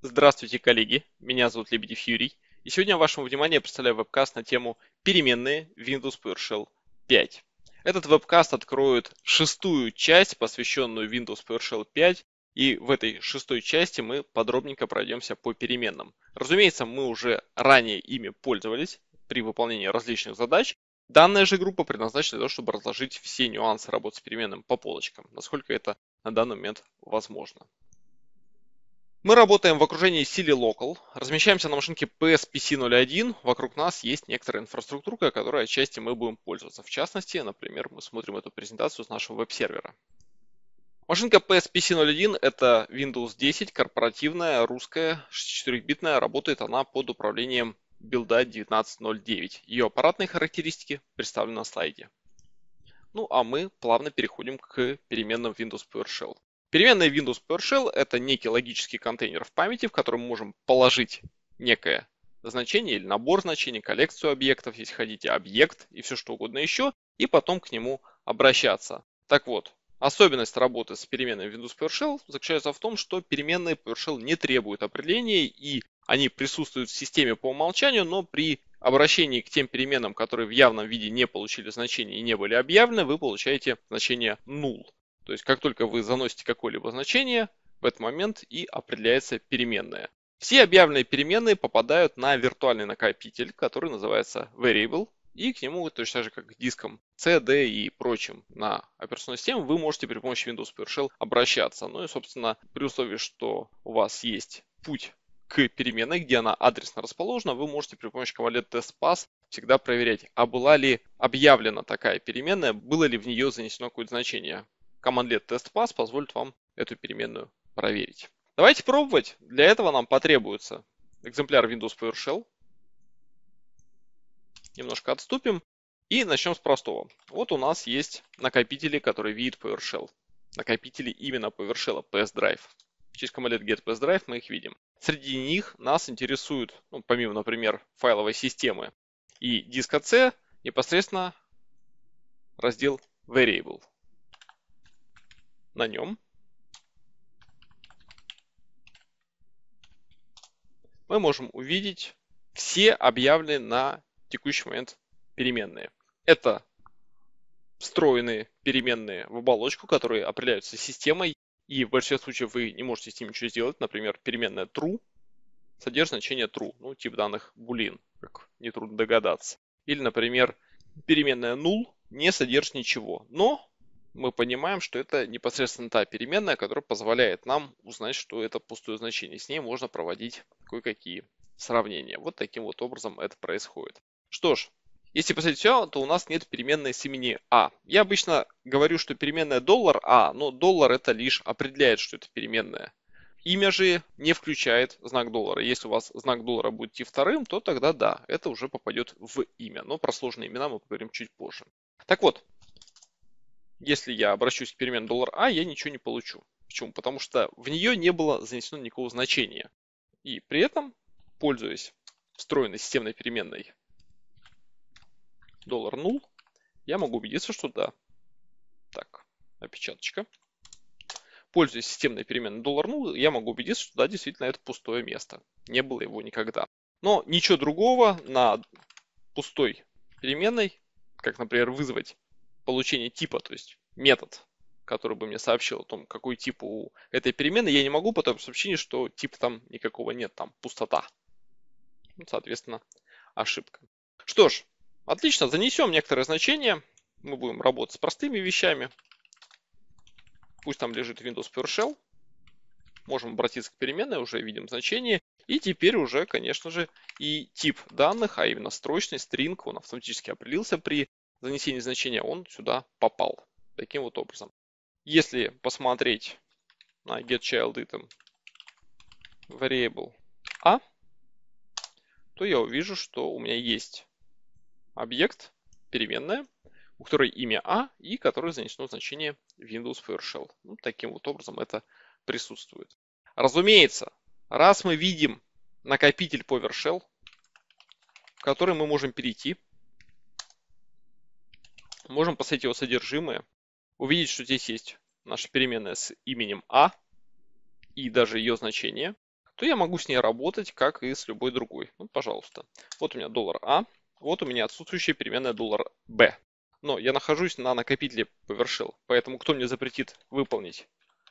Здравствуйте, коллеги! Меня зовут Лебедев Юрий, и сегодня вашему вниманию я представляю вебкаст на тему «Переменные Windows PowerShell 5». Этот вебкаст откроет шестую часть, посвященную Windows PowerShell 5, и в этой шестой части мы подробненько пройдемся по переменным. Разумеется, мы уже ранее ими пользовались при выполнении различных задач, Данная же группа предназначена для того, чтобы разложить все нюансы работы с переменным по полочкам, насколько это на данный момент возможно. Мы работаем в окружении Сили Local, размещаемся на машинке PSPC01, вокруг нас есть некоторая инфраструктура, которой отчасти мы будем пользоваться. В частности, например, мы смотрим эту презентацию с нашего веб-сервера. Машинка PSPC01 это Windows 10, корпоративная, русская, 64-битная, работает она под управлением билда 1909. Ее аппаратные характеристики представлены на слайде. Ну а мы плавно переходим к переменным Windows PowerShell. Переменная Windows PowerShell — это некий логический контейнер в памяти, в котором мы можем положить некое значение или набор значений, коллекцию объектов, если хотите, объект и все что угодно еще, и потом к нему обращаться. Так вот, особенность работы с переменной Windows PowerShell заключается в том, что переменные PowerShell не требуют определения, и они присутствуют в системе по умолчанию, но при обращении к тем переменам, которые в явном виде не получили значения и не были объявлены, вы получаете значение null. То есть как только вы заносите какое-либо значение, в этот момент и определяется переменная. Все объявленные переменные попадают на виртуальный накопитель, который называется variable, и к нему, точно так же как к дискам C, D и прочим на операционной системе вы можете при помощи Windows PowerShell обращаться. Ну и, собственно, при условии, что у вас есть путь к переменной, где она адресно расположена, вы можете при помощи команды testpass всегда проверять, а была ли объявлена такая переменная, было ли в нее занесено какое-то значение командлет тест пас позволит вам эту переменную проверить. Давайте пробовать. Для этого нам потребуется экземпляр Windows PowerShell. Немножко отступим и начнем с простого. Вот у нас есть накопители, которые видит PowerShell. Накопители именно PowerShell, PS Drive. Через командлет get PS Drive мы их видим. Среди них нас интересуют, ну, помимо, например, файловой системы и диска C, непосредственно раздел Variable на нем мы можем увидеть все объявленные на текущий момент переменные. Это встроенные переменные в оболочку, которые определяются системой, и в большинстве случаев вы не можете с ними ничего сделать. Например, переменная true содержит значение true, ну, тип данных boolean, как нетрудно догадаться. Или, например, переменная null не содержит ничего, но мы понимаем, что это непосредственно та переменная, которая позволяет нам узнать, что это пустое значение. С ней можно проводить кое-какие сравнения. Вот таким вот образом это происходит. Что ж, если посмотреть все, то у нас нет переменной с имени А. Я обычно говорю, что переменная доллар А, но доллар это лишь определяет, что это переменная. Имя же не включает знак доллара. Если у вас знак доллара будет идти вторым, то тогда да, это уже попадет в имя. Но про сложные имена мы поговорим чуть позже. Так вот, если я обращусь к перемен доллар А, я ничего не получу. Почему? Потому что в нее не было занесено никакого значения. И при этом, пользуясь встроенной системной переменной доллар нул, я могу убедиться, что да. Так, опечаточка. Пользуясь системной переменной доллар нул, я могу убедиться, что да, действительно это пустое место. Не было его никогда. Но ничего другого на пустой переменной, как, например, вызвать получения типа, то есть метод, который бы мне сообщил о том, какой тип у этой перемены, я не могу потому что сообщение, что типа там никакого нет, там пустота. Ну, соответственно, ошибка. Что ж, отлично, занесем некоторые значения. Мы будем работать с простыми вещами. Пусть там лежит Windows PowerShell. Можем обратиться к переменной, уже видим значение. И теперь уже, конечно же, и тип данных, а именно строчный стринг, он автоматически определился при занесения значения он сюда попал. Таким вот образом. Если посмотреть на getChild item variable a, а, то я увижу, что у меня есть объект, переменная, у которой имя a а и которой занесено значение Windows PowerShell. Ну, таким вот образом это присутствует. Разумеется, раз мы видим накопитель PowerShell, в который мы можем перейти Можем посмотреть его содержимое, увидеть, что здесь есть наша переменная с именем А и даже ее значение, то я могу с ней работать, как и с любой другой. Ну, пожалуйста. Вот у меня доллар А, вот у меня отсутствующая переменная доллар Б. Но я нахожусь на накопителе повершил, поэтому кто мне запретит выполнить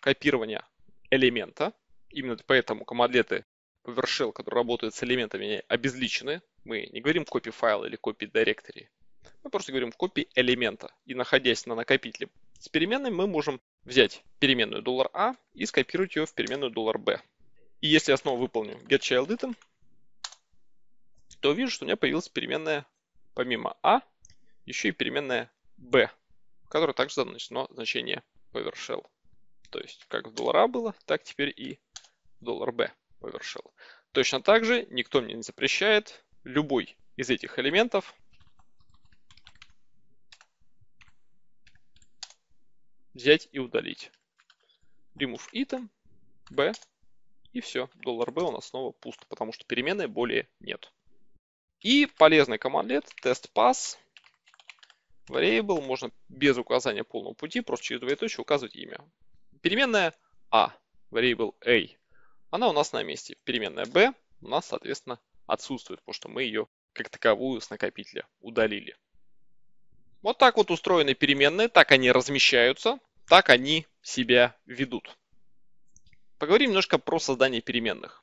копирование элемента, именно поэтому командлеты повершил, которые работают с элементами, обезличены. Мы не говорим копи файл или копи directory, мы просто говорим в копии элемента. И находясь на накопителе с переменной, мы можем взять переменную доллар $a а и скопировать ее в переменную доллар $b. И если я снова выполню getChildItem, то вижу, что у меня появилась переменная помимо a, а, еще и переменная b, в которой также занесено значение PowerShell. То есть как в доллара было, так теперь и в доллар b PowerShell. Точно так же никто мне не запрещает любой из этих элементов взять и удалить. Remove item, b, и все. Доллар $b у нас снова пуст, потому что переменной более нет. И полезный командлет test pass variable можно без указания полного пути, просто через двоеточие указывать имя. Переменная a, variable a, она у нас на месте. Переменная b у нас, соответственно, отсутствует, потому что мы ее как таковую с накопителя удалили. Вот так вот устроены переменные, так они размещаются так они себя ведут. Поговорим немножко про создание переменных.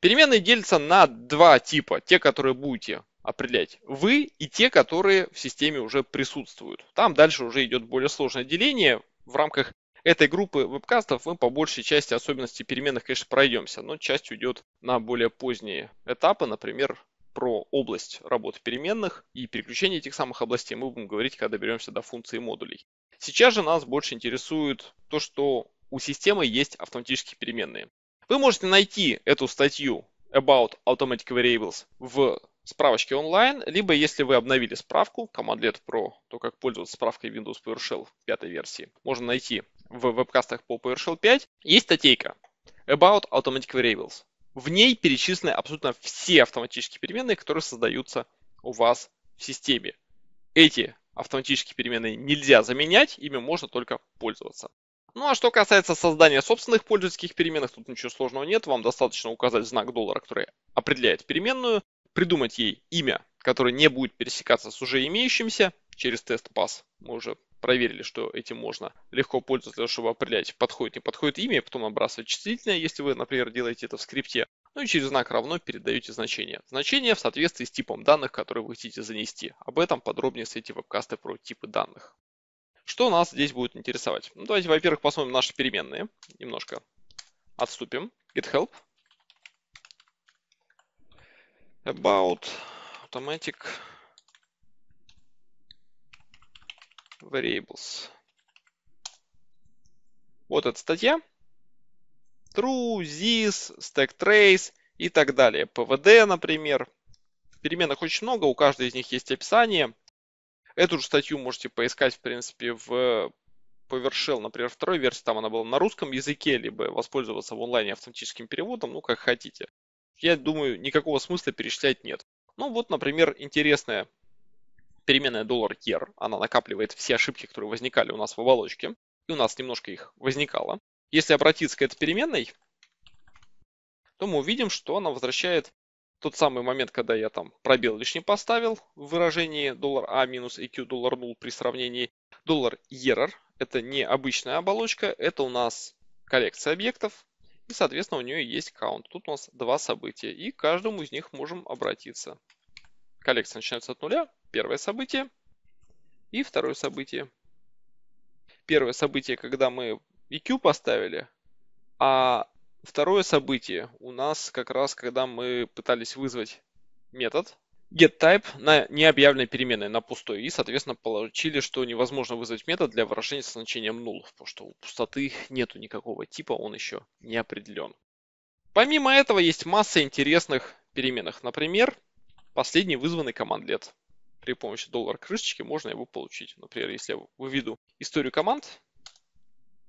Переменные делятся на два типа. Те, которые будете определять вы, и те, которые в системе уже присутствуют. Там дальше уже идет более сложное деление. В рамках этой группы вебкастов мы по большей части особенностей переменных, конечно, пройдемся, но часть уйдет на более поздние этапы, например, про область работы переменных и переключение этих самых областей мы будем говорить, когда доберемся до функции модулей. Сейчас же нас больше интересует то, что у системы есть автоматические переменные. Вы можете найти эту статью About Automatic Variables в справочке онлайн, либо если вы обновили справку, командлет про то, как пользоваться справкой Windows PowerShell 5 версии, можно найти в вебкастах по PowerShell 5. Есть статейка About Automatic Variables. В ней перечислены абсолютно все автоматические переменные, которые создаются у вас в системе. Эти автоматические переменные нельзя заменять, ими можно только пользоваться. Ну а что касается создания собственных пользовательских переменных, тут ничего сложного нет. Вам достаточно указать знак доллара, который определяет переменную, придумать ей имя, которое не будет пересекаться с уже имеющимся через тест пас. Мы уже проверили, что этим можно легко пользоваться, чтобы определять, подходит, не подходит имя, и потом набрасывать числительное, если вы, например, делаете это в скрипте ну и через знак равно передаете значение. Значение в соответствии с типом данных, которые вы хотите занести. Об этом подробнее в сети вебкасты про типы данных. Что нас здесь будет интересовать? Ну, давайте, во-первых, посмотрим наши переменные. Немножко отступим. Get help. About automatic variables. Вот эта статья true, this, stack trace и так далее. PVD, например. Переменных очень много, у каждой из них есть описание. Эту же статью можете поискать, в принципе, в PowerShell, например, второй версии, там она была на русском языке, либо воспользоваться в онлайне автоматическим переводом, ну, как хотите. Я думаю, никакого смысла перечислять нет. Ну, вот, например, интересная переменная доллар year. Она накапливает все ошибки, которые возникали у нас в оболочке. И у нас немножко их возникало. Если обратиться к этой переменной, то мы увидим, что она возвращает тот самый момент, когда я там пробел лишний поставил в выражении доллар А минус EQ доллар null при сравнении доллар error. Это не обычная оболочка, это у нас коллекция объектов, и, соответственно, у нее есть count. Тут у нас два события, и к каждому из них можем обратиться. Коллекция начинается от нуля, первое событие и второе событие. Первое событие, когда мы EQ поставили, а второе событие у нас как раз, когда мы пытались вызвать метод getType на необъявленной переменной, на пустой, и, соответственно, получили, что невозможно вызвать метод для выражения с значением null, потому что у пустоты нету никакого типа, он еще не определен. Помимо этого есть масса интересных переменных. Например, последний вызванный командлет. При помощи доллар крышечки можно его получить. Например, если я выведу историю команд,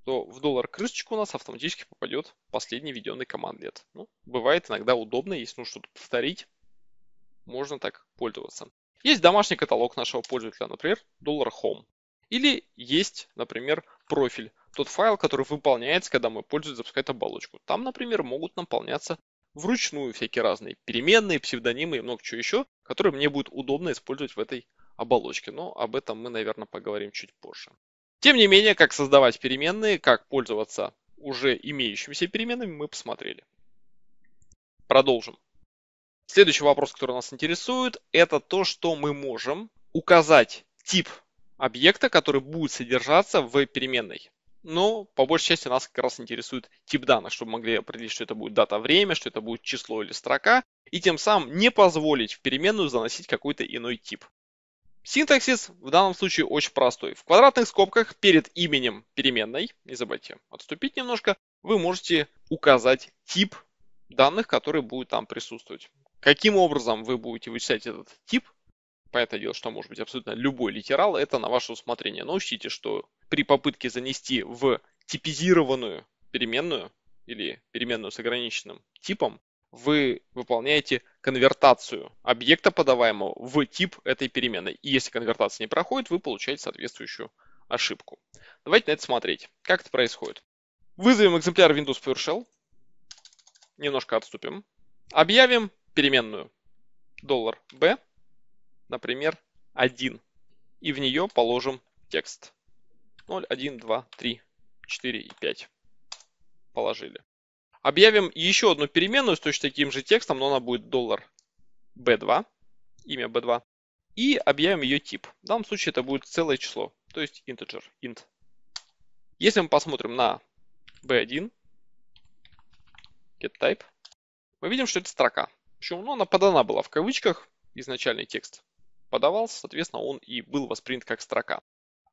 то в доллар крышечку у нас автоматически попадет последний введенный командлет. Ну, бывает иногда удобно, если нужно что-то повторить, можно так пользоваться. Есть домашний каталог нашего пользователя, например, доллар home. Или есть, например, профиль, тот файл, который выполняется, когда мой пользователь запускает оболочку. Там, например, могут наполняться вручную всякие разные переменные, псевдонимы и много чего еще, которые мне будет удобно использовать в этой оболочке. Но об этом мы, наверное, поговорим чуть позже. Тем не менее, как создавать переменные, как пользоваться уже имеющимися переменными, мы посмотрели. Продолжим. Следующий вопрос, который нас интересует, это то, что мы можем указать тип объекта, который будет содержаться в переменной. Но ну, по большей части нас как раз интересует тип данных, чтобы могли определить, что это будет дата-время, что это будет число или строка, и тем самым не позволить в переменную заносить какой-то иной тип. Синтаксис в данном случае очень простой. В квадратных скобках перед именем переменной, не забывайте отступить немножко, вы можете указать тип данных, которые будут там присутствовать. Каким образом вы будете вычислять этот тип, понятное дело, что может быть абсолютно любой литерал, это на ваше усмотрение. Но учтите, что при попытке занести в типизированную переменную или переменную с ограниченным типом, вы выполняете конвертацию объекта подаваемого в тип этой переменной. И если конвертация не проходит, вы получаете соответствующую ошибку. Давайте на это смотреть. Как это происходит? Вызовем экземпляр Windows PowerShell. Немножко отступим. Объявим переменную $b, например, 1. И в нее положим текст. 0, 1, 2, 3, 4 и 5. Положили. Объявим еще одну переменную с точно таким же текстом, но она будет доллар b2, имя b2. И объявим ее тип. В данном случае это будет целое число, то есть integer, int. Если мы посмотрим на b1, getType, мы видим, что это строка. Почему? Ну, она подана была в кавычках, изначальный текст подавался, соответственно, он и был воспринят как строка.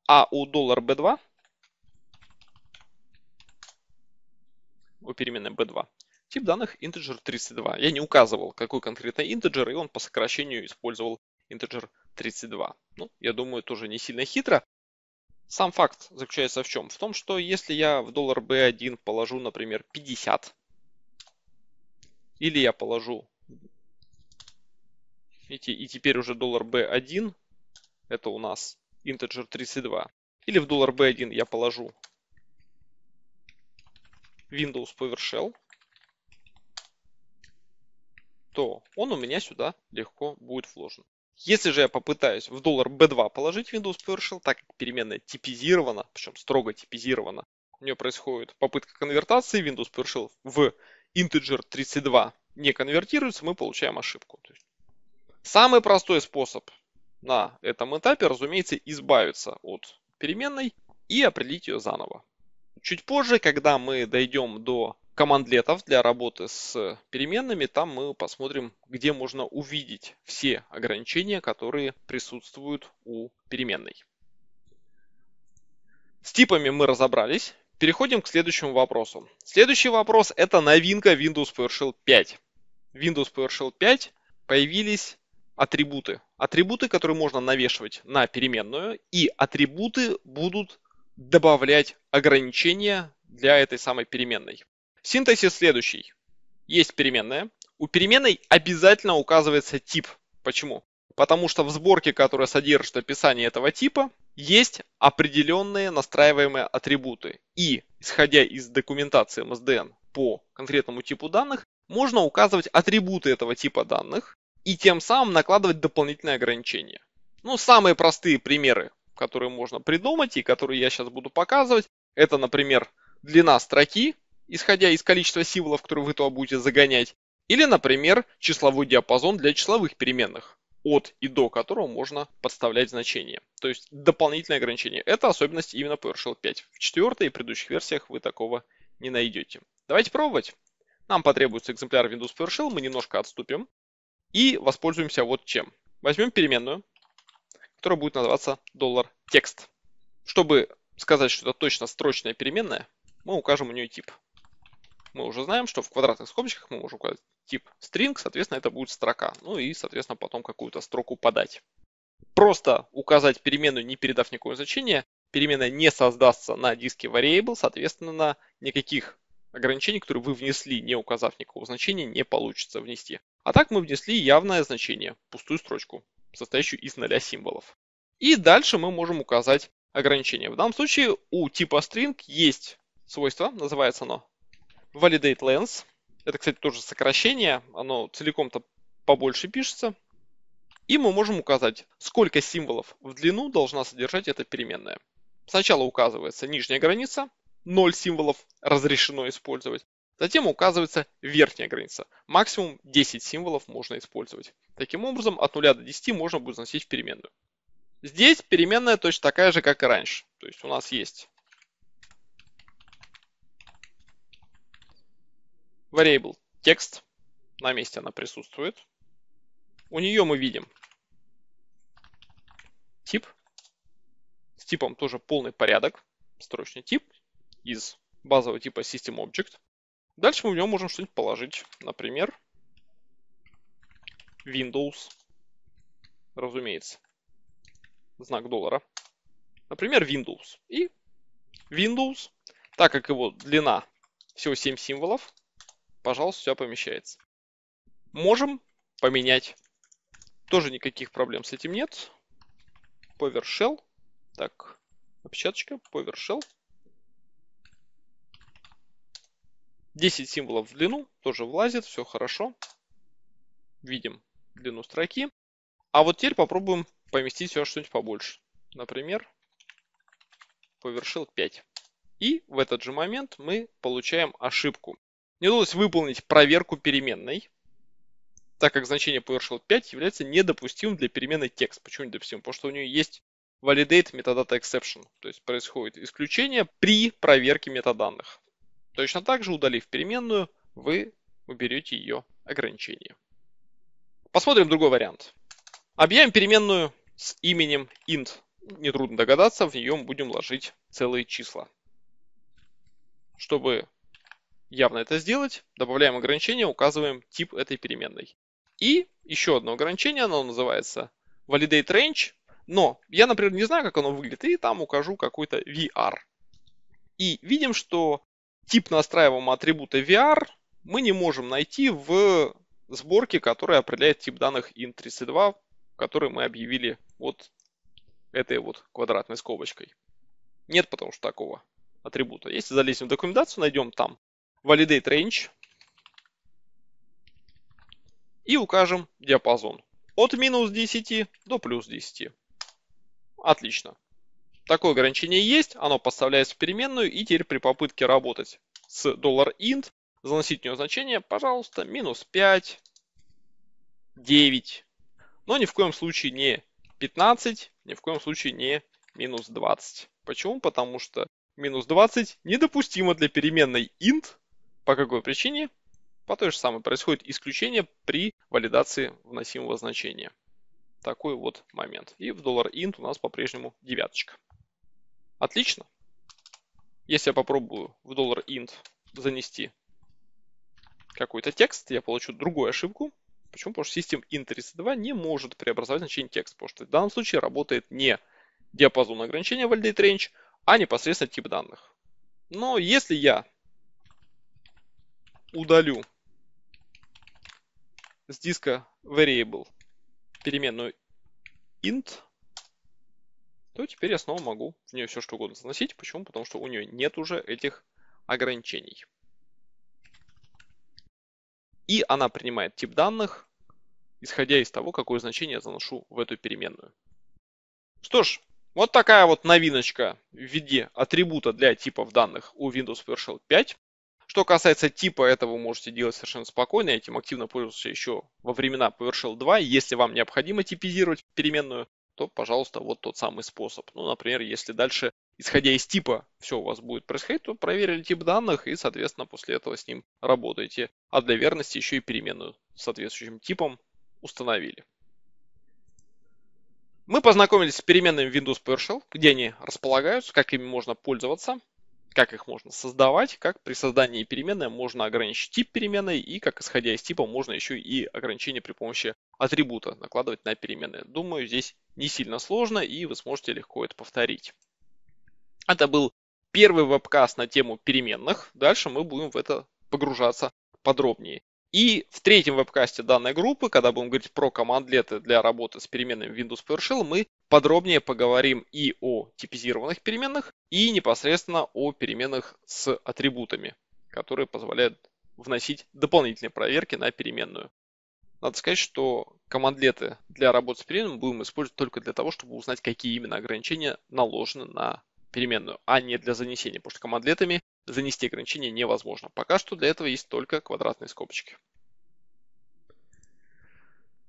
А у $b2 у переменной b2. Тип данных integer 32. Я не указывал, какой конкретно integer, и он по сокращению использовал integer 32. Ну, я думаю, тоже не сильно хитро. Сам факт заключается в чем? В том, что если я в доллар B1 положу, например, 50, или я положу, и теперь уже доллар B1, это у нас integer 32, или в доллар B1 я положу Windows PowerShell, то он у меня сюда легко будет вложен. Если же я попытаюсь в доллар B2 положить Windows PowerShell, так как переменная типизирована, причем строго типизирована, у нее происходит попытка конвертации Windows PowerShell в integer 32 не конвертируется, мы получаем ошибку. Самый простой способ на этом этапе, разумеется, избавиться от переменной и определить ее заново. Чуть позже, когда мы дойдем до командлетов для работы с переменными, там мы посмотрим, где можно увидеть все ограничения, которые присутствуют у переменной. С типами мы разобрались. Переходим к следующему вопросу. Следующий вопрос – это новинка Windows PowerShell 5. Windows PowerShell 5 появились атрибуты. Атрибуты, которые можно навешивать на переменную, и атрибуты будут добавлять ограничения для этой самой переменной. Синтаксис следующий. Есть переменная. У переменной обязательно указывается тип. Почему? Потому что в сборке, которая содержит описание этого типа, есть определенные настраиваемые атрибуты. И, исходя из документации MSDN эм по конкретному типу данных, можно указывать атрибуты этого типа данных и тем самым накладывать дополнительные ограничения. Ну, самые простые примеры которые можно придумать и которые я сейчас буду показывать. Это, например, длина строки, исходя из количества символов, которые вы туда будете загонять. Или, например, числовой диапазон для числовых переменных, от и до которого можно подставлять значение. То есть дополнительное ограничение. Это особенность именно PowerShell 5. В четвертой и предыдущих версиях вы такого не найдете. Давайте пробовать. Нам потребуется экземпляр Windows PowerShell, мы немножко отступим и воспользуемся вот чем. Возьмем переменную, которая будет называться доллар текст. Чтобы сказать, что это точно строчная переменная, мы укажем у нее тип. Мы уже знаем, что в квадратных скобочках мы можем указать тип string, соответственно, это будет строка. Ну и, соответственно, потом какую-то строку подать. Просто указать переменную, не передав никакое значение, переменная не создастся на диске variable, соответственно, никаких ограничений, которые вы внесли, не указав никакого значения, не получится внести. А так мы внесли явное значение, пустую строчку состоящую из ноля символов. И дальше мы можем указать ограничение. В данном случае у типа string есть свойство, называется оно validate length. Это, кстати, тоже сокращение, оно целиком-то побольше пишется. И мы можем указать, сколько символов в длину должна содержать эта переменная. Сначала указывается нижняя граница, 0 символов разрешено использовать. Затем указывается верхняя граница. Максимум 10 символов можно использовать. Таким образом, от 0 до 10 можно будет заносить в переменную. Здесь переменная точно такая же, как и раньше. То есть у нас есть variable текст. На месте она присутствует. У нее мы видим тип. С типом тоже полный порядок. Строчный тип из базового типа system object. Дальше мы в него можем что-нибудь положить. Например, Windows, разумеется, знак доллара. Например, Windows. И Windows, так как его длина всего 7 символов, пожалуйста, все помещается. Можем поменять. Тоже никаких проблем с этим нет. PowerShell, Так, опечаточка, PowerShell, 10 символов в длину, тоже влазит, все хорошо. Видим длину строки. А вот теперь попробуем поместить сюда что-нибудь побольше. Например, повершил 5. И в этот же момент мы получаем ошибку. Не удалось выполнить проверку переменной, так как значение повершил 5 является недопустимым для переменной текст. Почему недопустим? Потому что у нее есть validate metadata exception, то есть происходит исключение при проверке метаданных. Точно так же, удалив переменную, вы уберете ее ограничение. Посмотрим другой вариант. Объявим переменную с именем int. Нетрудно догадаться, в нее мы будем ложить целые числа. Чтобы явно это сделать, добавляем ограничение, указываем тип этой переменной. И еще одно ограничение, оно называется validate range, но я, например, не знаю, как оно выглядит, и там укажу какой-то VR. И видим, что тип настраиваемого атрибута VR мы не можем найти в сборки, которая определяет тип данных int32, который мы объявили вот этой вот квадратной скобочкой. Нет, потому что такого атрибута. Если залезем в документацию, найдем там validate range и укажем диапазон от минус 10 до плюс 10. Отлично. Такое ограничение есть, оно поставляется в переменную, и теперь при попытке работать с $int заносить в нее значение, пожалуйста, минус 5, 9, но ни в коем случае не 15, ни в коем случае не минус 20. Почему? Потому что минус 20 недопустимо для переменной int. По какой причине? По той же самой происходит исключение при валидации вносимого значения. Такой вот момент. И в доллар $int у нас по-прежнему девяточка. Отлично. Если я попробую в доллар $int занести какой-то текст, я получу другую ошибку. Почему? Потому что System int 32 не может преобразовать значение текста, потому что в данном случае работает не диапазон ограничения validate range, а непосредственно тип данных. Но если я удалю с диска variable переменную int, то теперь я снова могу в нее все что угодно заносить. Почему? Потому что у нее нет уже этих ограничений. И она принимает тип данных, исходя из того, какое значение я заношу в эту переменную. Что ж, вот такая вот новиночка в виде атрибута для типов данных у Windows PowerShell 5. Что касается типа, этого, вы можете делать совершенно спокойно. Я этим активно пользовался еще во времена PowerShell 2. Если вам необходимо типизировать переменную, то, пожалуйста, вот тот самый способ. Ну, например, если дальше исходя из типа, все у вас будет происходить, то проверили тип данных и, соответственно, после этого с ним работаете. А для верности еще и переменную с соответствующим типом установили. Мы познакомились с переменными Windows PowerShell, где они располагаются, как ими можно пользоваться, как их можно создавать, как при создании переменной можно ограничить тип переменной и как исходя из типа можно еще и ограничение при помощи атрибута накладывать на переменные. Думаю, здесь не сильно сложно и вы сможете легко это повторить. Это был первый вебкаст на тему переменных. Дальше мы будем в это погружаться подробнее. И в третьем вебкасте данной группы, когда будем говорить про командлеты для работы с переменными Windows PowerShell, мы подробнее поговорим и о типизированных переменных, и непосредственно о переменных с атрибутами, которые позволяют вносить дополнительные проверки на переменную. Надо сказать, что командлеты для работы с переменными будем использовать только для того, чтобы узнать, какие именно ограничения наложены на переменную, а не для занесения, потому что командлетами занести ограничение невозможно. Пока что для этого есть только квадратные скобочки.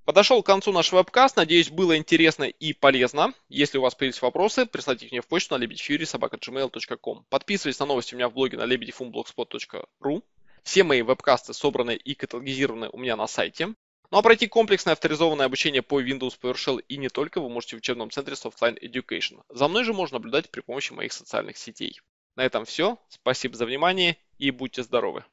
Подошел к концу наш вебкаст. Надеюсь, было интересно и полезно. Если у вас появились вопросы, присылайте мне в почту на lebedefyuri.gmail.com. Подписывайтесь на новости у меня в блоге на lebedefumblogspot.ru. Все мои вебкасты собраны и каталогизированы у меня на сайте. Ну а пройти комплексное авторизованное обучение по Windows PowerShell и не только вы можете в учебном центре Softline Education. За мной же можно наблюдать при помощи моих социальных сетей. На этом все. Спасибо за внимание и будьте здоровы!